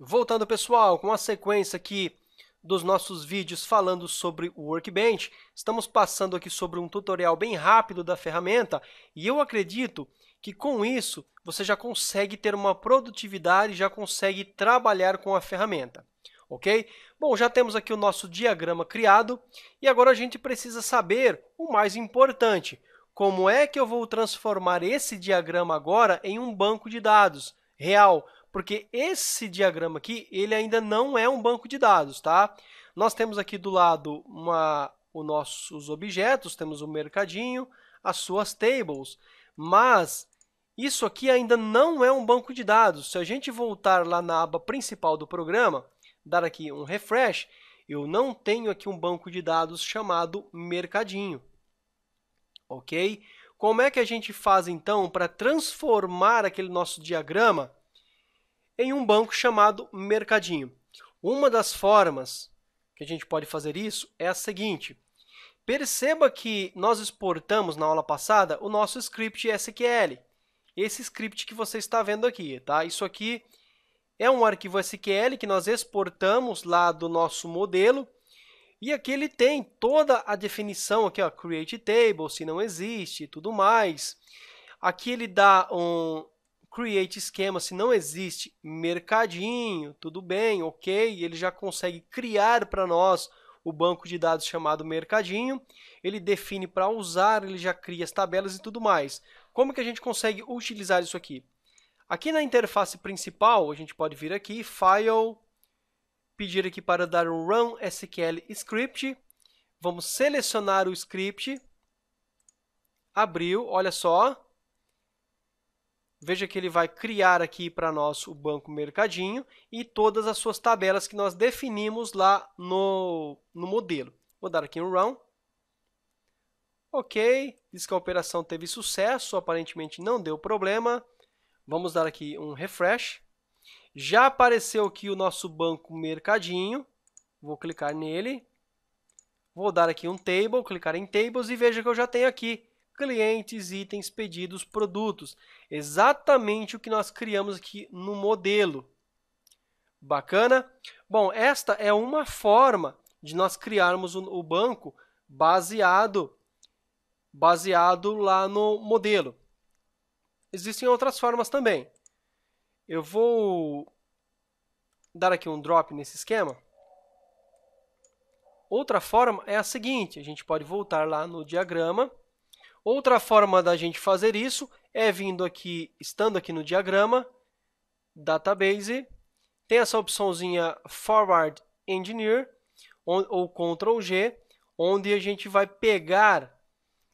Voltando, pessoal, com a sequência aqui dos nossos vídeos falando sobre o Workbench, estamos passando aqui sobre um tutorial bem rápido da ferramenta e eu acredito que com isso você já consegue ter uma produtividade, já consegue trabalhar com a ferramenta, ok? Bom, já temos aqui o nosso diagrama criado e agora a gente precisa saber o mais importante, como é que eu vou transformar esse diagrama agora em um banco de dados real, porque esse diagrama aqui, ele ainda não é um banco de dados, tá? Nós temos aqui do lado uma, os nossos objetos, temos o mercadinho, as suas tables, mas isso aqui ainda não é um banco de dados. Se a gente voltar lá na aba principal do programa, dar aqui um refresh, eu não tenho aqui um banco de dados chamado mercadinho, ok? Como é que a gente faz então para transformar aquele nosso diagrama em um banco chamado mercadinho. Uma das formas que a gente pode fazer isso é a seguinte. Perceba que nós exportamos na aula passada o nosso script SQL. Esse script que você está vendo aqui, tá? Isso aqui é um arquivo SQL que nós exportamos lá do nosso modelo. E aqui ele tem toda a definição aqui, ó, create table, se não existe e tudo mais. Aqui ele dá um, create esquema, se não existe mercadinho, tudo bem, ok, ele já consegue criar para nós o banco de dados chamado mercadinho, ele define para usar, ele já cria as tabelas e tudo mais. Como que a gente consegue utilizar isso aqui? Aqui na interface principal, a gente pode vir aqui, File, pedir aqui para dar um Run SQL Script, vamos selecionar o script, abriu, olha só, Veja que ele vai criar aqui para nós o banco mercadinho e todas as suas tabelas que nós definimos lá no, no modelo. Vou dar aqui um run. Ok, diz que a operação teve sucesso, aparentemente não deu problema. Vamos dar aqui um refresh. Já apareceu aqui o nosso banco mercadinho. Vou clicar nele. Vou dar aqui um table, clicar em tables e veja que eu já tenho aqui clientes, itens, pedidos, produtos. Exatamente o que nós criamos aqui no modelo. Bacana? Bom, esta é uma forma de nós criarmos o banco baseado baseado lá no modelo. Existem outras formas também. Eu vou dar aqui um drop nesse esquema. Outra forma é a seguinte, a gente pode voltar lá no diagrama Outra forma da gente fazer isso é vindo aqui, estando aqui no diagrama, Database, tem essa opçãozinha Forward Engineer, ou Ctrl G, onde a gente vai pegar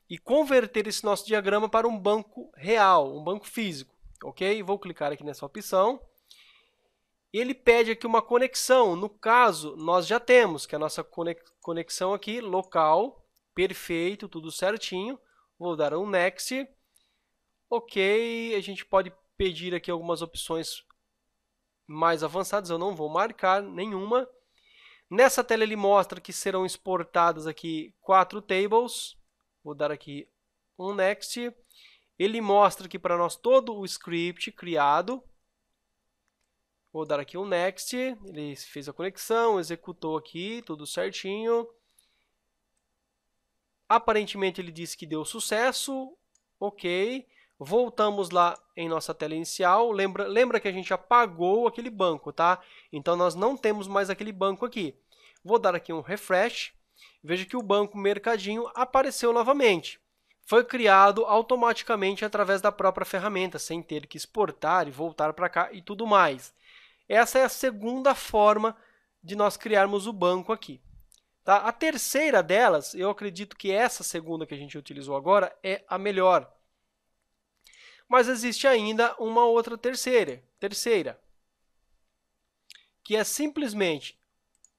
e converter esse nosso diagrama para um banco real, um banco físico, ok? Vou clicar aqui nessa opção. Ele pede aqui uma conexão, no caso, nós já temos, que é a nossa conexão aqui, local, perfeito, tudo certinho. Vou dar um next. Ok, a gente pode pedir aqui algumas opções mais avançadas, eu não vou marcar nenhuma. Nessa tela ele mostra que serão exportadas aqui quatro tables. Vou dar aqui um next. Ele mostra aqui para nós todo o script criado. Vou dar aqui um next. Ele fez a conexão, executou aqui, tudo certinho. Aparentemente ele disse que deu sucesso, ok. Voltamos lá em nossa tela inicial. Lembra, lembra que a gente apagou aquele banco, tá? Então nós não temos mais aquele banco aqui. Vou dar aqui um refresh. Veja que o banco Mercadinho apareceu novamente. Foi criado automaticamente através da própria ferramenta, sem ter que exportar e voltar para cá e tudo mais. Essa é a segunda forma de nós criarmos o banco aqui. Tá? A terceira delas, eu acredito que essa segunda que a gente utilizou agora é a melhor. Mas existe ainda uma outra terceira, terceira, que é simplesmente,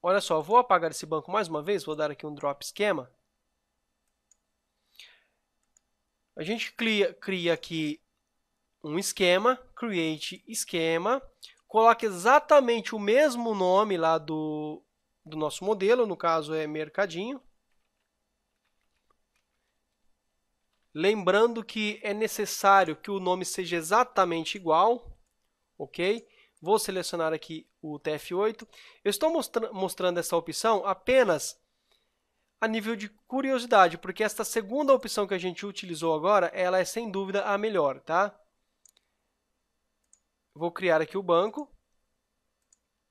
olha só, vou apagar esse banco mais uma vez, vou dar aqui um drop esquema. A gente cria, cria aqui um esquema, create esquema, coloca exatamente o mesmo nome lá do, do nosso modelo, no caso é mercadinho. Lembrando que é necessário que o nome seja exatamente igual, ok? Vou selecionar aqui o TF8. Eu estou mostra mostrando essa opção apenas a nível de curiosidade, porque esta segunda opção que a gente utilizou agora, ela é sem dúvida a melhor, tá? Vou criar aqui o banco.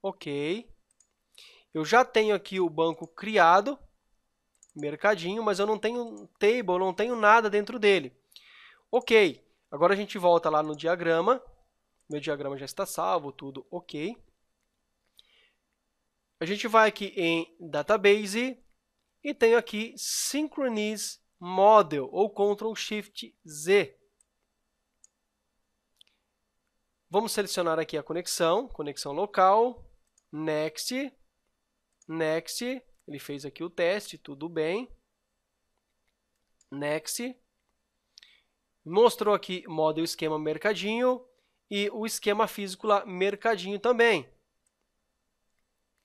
Ok. Eu já tenho aqui o banco criado, mercadinho, mas eu não tenho table, não tenho nada dentro dele. Ok, agora a gente volta lá no diagrama. Meu diagrama já está salvo, tudo ok. A gente vai aqui em Database e tenho aqui Synchronize Model ou Ctrl Shift Z. Vamos selecionar aqui a conexão, conexão local, Next, Next, ele fez aqui o teste, tudo bem. Next. Mostrou aqui model esquema mercadinho e o esquema físico lá mercadinho também.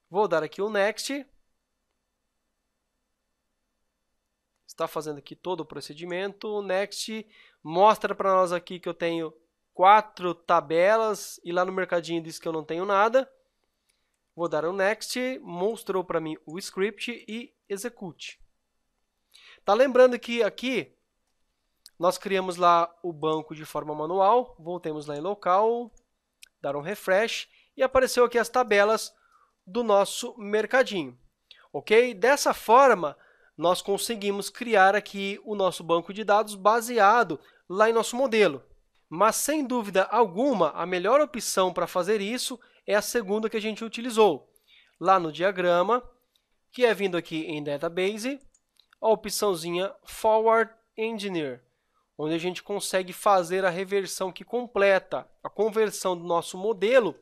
Vou dar aqui o next. Está fazendo aqui todo o procedimento. Next mostra para nós aqui que eu tenho quatro tabelas e lá no mercadinho diz que eu não tenho nada. Vou dar um Next, mostrou para mim o script e execute. Tá lembrando que aqui nós criamos lá o banco de forma manual, voltemos lá em local, dar um refresh e apareceu aqui as tabelas do nosso mercadinho. Ok? Dessa forma, nós conseguimos criar aqui o nosso banco de dados baseado lá em nosso modelo. Mas, sem dúvida alguma, a melhor opção para fazer isso é a segunda que a gente utilizou. Lá no diagrama, que é vindo aqui em Database, a opçãozinha Forward Engineer, onde a gente consegue fazer a reversão que completa, a conversão do nosso modelo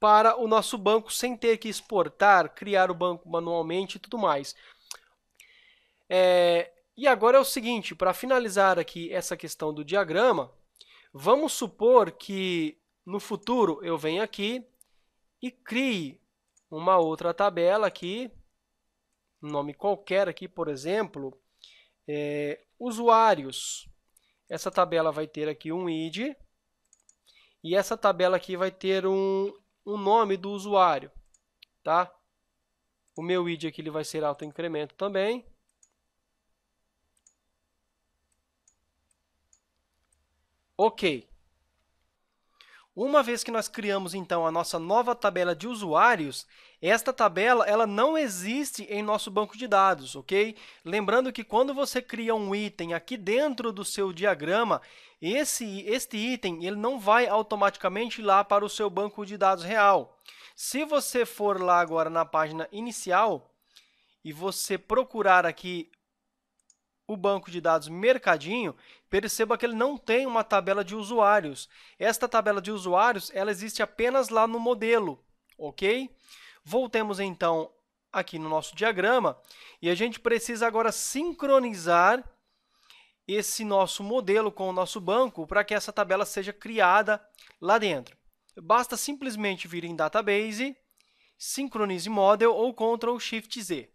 para o nosso banco sem ter que exportar, criar o banco manualmente e tudo mais. É, e agora é o seguinte, para finalizar aqui essa questão do diagrama, Vamos supor que no futuro eu venho aqui e crie uma outra tabela aqui, nome qualquer aqui, por exemplo, é, usuários. Essa tabela vai ter aqui um id e essa tabela aqui vai ter um, um nome do usuário, tá? O meu id aqui ele vai ser auto-incremento também. Ok. Uma vez que nós criamos, então, a nossa nova tabela de usuários, esta tabela ela não existe em nosso banco de dados, ok? Lembrando que quando você cria um item aqui dentro do seu diagrama, esse, este item ele não vai automaticamente lá para o seu banco de dados real. Se você for lá agora na página inicial e você procurar aqui o banco de dados Mercadinho, perceba que ele não tem uma tabela de usuários. Esta tabela de usuários ela existe apenas lá no modelo, ok? Voltemos, então, aqui no nosso diagrama e a gente precisa agora sincronizar esse nosso modelo com o nosso banco para que essa tabela seja criada lá dentro. Basta simplesmente vir em Database, Synchronize Model ou Ctrl Shift Z.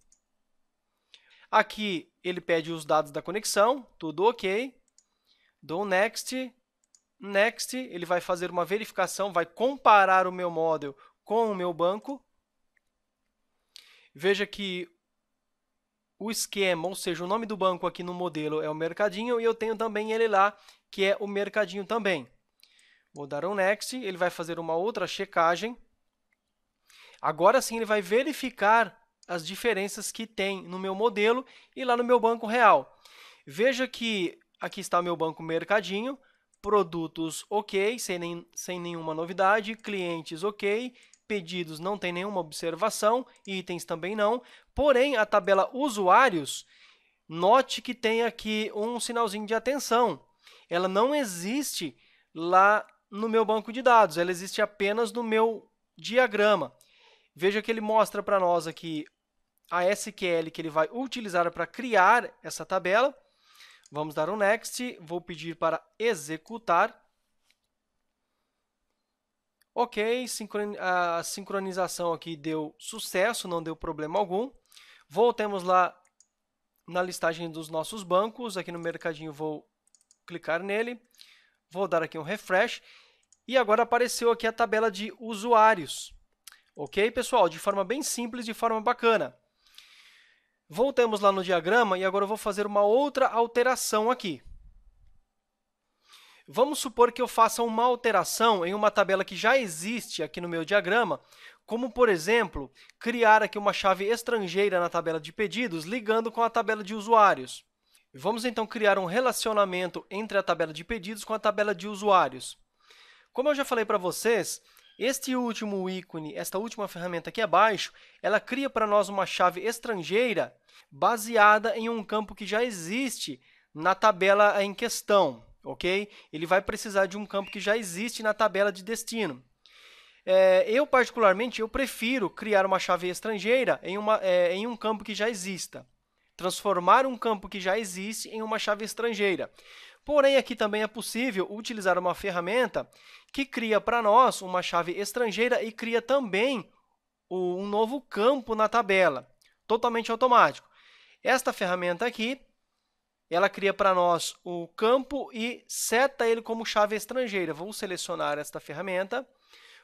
Aqui ele pede os dados da conexão, tudo ok. Dou next, next, ele vai fazer uma verificação, vai comparar o meu model com o meu banco. Veja que o esquema, ou seja, o nome do banco aqui no modelo é o mercadinho e eu tenho também ele lá, que é o mercadinho também. Vou dar um next, ele vai fazer uma outra checagem. Agora sim ele vai verificar as diferenças que tem no meu modelo e lá no meu banco real. Veja que aqui está o meu banco mercadinho, produtos ok, sem, nem, sem nenhuma novidade, clientes ok, pedidos não tem nenhuma observação, itens também não, porém a tabela usuários, note que tem aqui um sinalzinho de atenção, ela não existe lá no meu banco de dados, ela existe apenas no meu diagrama. Veja que ele mostra para nós aqui a SQL que ele vai utilizar para criar essa tabela. Vamos dar um next, vou pedir para executar. Ok, a sincronização aqui deu sucesso, não deu problema algum. Voltemos lá na listagem dos nossos bancos, aqui no mercadinho vou clicar nele. Vou dar aqui um refresh e agora apareceu aqui a tabela de usuários. Ok, pessoal? De forma bem simples, de forma bacana. Voltamos lá no diagrama e agora eu vou fazer uma outra alteração aqui. Vamos supor que eu faça uma alteração em uma tabela que já existe aqui no meu diagrama, como, por exemplo, criar aqui uma chave estrangeira na tabela de pedidos ligando com a tabela de usuários. Vamos, então, criar um relacionamento entre a tabela de pedidos com a tabela de usuários. Como eu já falei para vocês, este último ícone, esta última ferramenta aqui abaixo, ela cria para nós uma chave estrangeira baseada em um campo que já existe na tabela em questão, ok? Ele vai precisar de um campo que já existe na tabela de destino. É, eu, particularmente, eu prefiro criar uma chave estrangeira em, uma, é, em um campo que já exista. Transformar um campo que já existe em uma chave estrangeira. Porém, aqui também é possível utilizar uma ferramenta que cria para nós uma chave estrangeira e cria também um novo campo na tabela, totalmente automático. Esta ferramenta aqui, ela cria para nós o campo e seta ele como chave estrangeira. Vou selecionar esta ferramenta,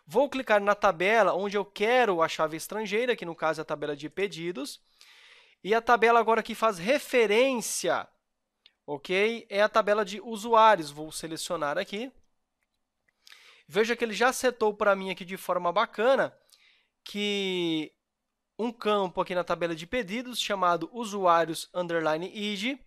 vou clicar na tabela onde eu quero a chave estrangeira, que no caso é a tabela de pedidos, e a tabela agora que faz referência ok? É a tabela de usuários, vou selecionar aqui. Veja que ele já setou para mim aqui de forma bacana que um campo aqui na tabela de pedidos chamado usuários underline id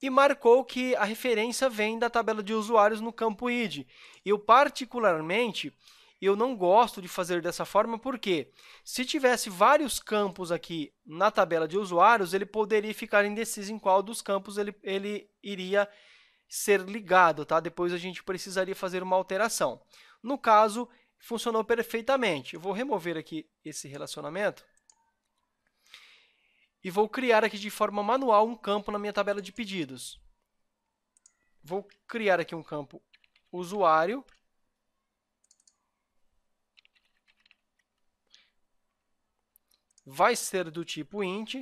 e marcou que a referência vem da tabela de usuários no campo id. Eu particularmente eu não gosto de fazer dessa forma porque se tivesse vários campos aqui na tabela de usuários, ele poderia ficar indeciso em qual dos campos ele, ele iria ser ligado, tá? Depois a gente precisaria fazer uma alteração. No caso, funcionou perfeitamente. Eu vou remover aqui esse relacionamento e vou criar aqui de forma manual um campo na minha tabela de pedidos. Vou criar aqui um campo usuário vai ser do tipo int.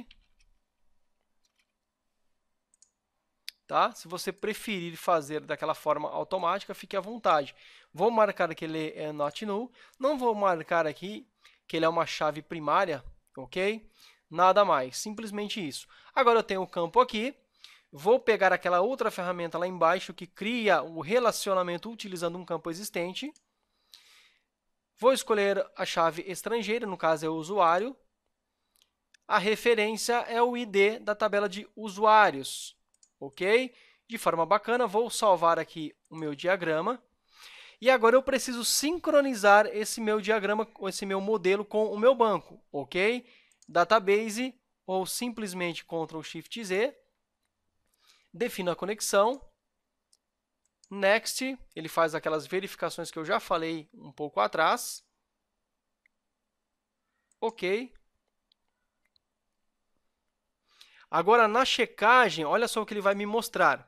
Tá? Se você preferir fazer daquela forma automática, fique à vontade. Vou marcar que ele é not null. Não vou marcar aqui que ele é uma chave primária, ok? Nada mais, simplesmente isso. Agora eu tenho o campo aqui. Vou pegar aquela outra ferramenta lá embaixo que cria o relacionamento utilizando um campo existente. Vou escolher a chave estrangeira, no caso é o usuário a referência é o ID da tabela de usuários, ok? De forma bacana, vou salvar aqui o meu diagrama. E agora eu preciso sincronizar esse meu diagrama, esse meu modelo com o meu banco, ok? Database, ou simplesmente Ctrl Shift Z. Defino a conexão. Next, ele faz aquelas verificações que eu já falei um pouco atrás. Ok, Agora, na checagem, olha só o que ele vai me mostrar.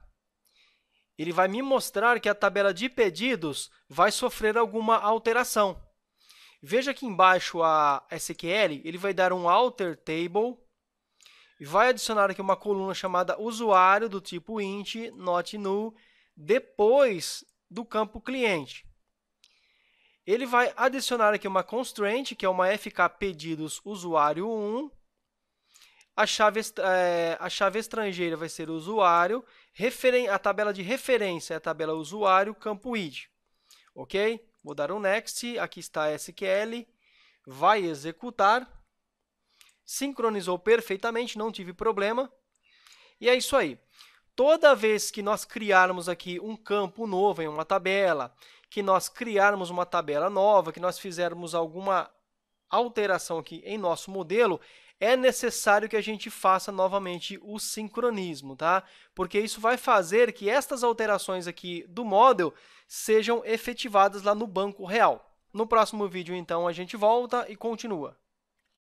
Ele vai me mostrar que a tabela de pedidos vai sofrer alguma alteração. Veja aqui embaixo a SQL, ele vai dar um alter table e vai adicionar aqui uma coluna chamada usuário do tipo int, not null, depois do campo cliente. Ele vai adicionar aqui uma constraint, que é uma FK pedidos usuário 1, a chave, é, a chave estrangeira vai ser usuário, referen a tabela de referência é a tabela usuário, campo id. Ok? Vou dar um next, aqui está SQL, vai executar, sincronizou perfeitamente, não tive problema. E é isso aí. Toda vez que nós criarmos aqui um campo novo em uma tabela, que nós criarmos uma tabela nova, que nós fizermos alguma alteração aqui em nosso modelo, é necessário que a gente faça novamente o sincronismo, tá? Porque isso vai fazer que estas alterações aqui do model sejam efetivadas lá no banco real. No próximo vídeo, então, a gente volta e continua.